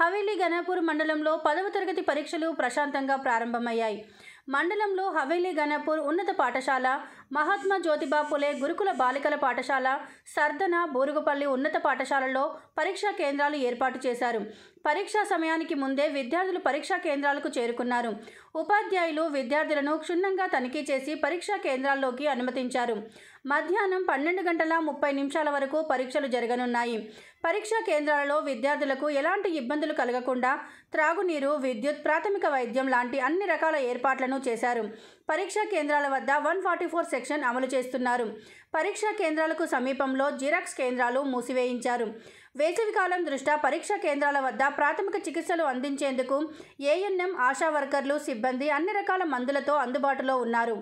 హవేలీ ఘనాపూర్ మండలంలో పదవ తరగతి పరీక్షలు ప్రశాంతంగా ప్రారంభమయ్యాయి మండలంలో హవేలీ ఘనాపూర్ ఉన్నత పాఠశాల మహాత్మా జ్యోతిబా పులే గురుకుల బాలికల పాఠశాల సర్దన బోరుగుపల్లి ఉన్నత పాఠశాలలో పరీక్షా కేంద్రాలు ఏర్పాటు చేశారు పరీక్షా సమయానికి ముందే విద్యార్థులు పరీక్షా కేంద్రాలకు చేరుకున్నారు ఉపాధ్యాయులు విద్యార్థులను క్షుణ్ణంగా తనిఖీ చేసి పరీక్షా కేంద్రాల్లోకి అనుమతించారు మధ్యాహ్నం పన్నెండు గంటల ముప్పై నిమిషాల వరకు పరీక్షలు జరగనున్నాయి పరీక్షా కేంద్రాలలో విద్యార్థులకు ఎలాంటి ఇబ్బందులు కలగకుండా త్రాగునీరు విద్యుత్ ప్రాథమిక వైద్యం లాంటి అన్ని రకాల ఏర్పాట్లను చేశారు పరీక్షా కేంద్రాల వద్ద వన్ ఫార్టీ ఫోర్ సెక్షన్ అమలు చేస్తున్నారు పరీక్షా కేంద్రాలకు సమీపంలో జిరాక్స్ కేంద్రాలు మూసివేయించారు వేసవికాలం దృష్ట్యా పరీక్షా కేంద్రాల వద్ద ప్రాథమిక చికిత్సలు అందించేందుకు ఏఎన్ఎం ఆశా వర్కర్లు సిబ్బంది అన్ని రకాల మందులతో అందుబాటులో ఉన్నారు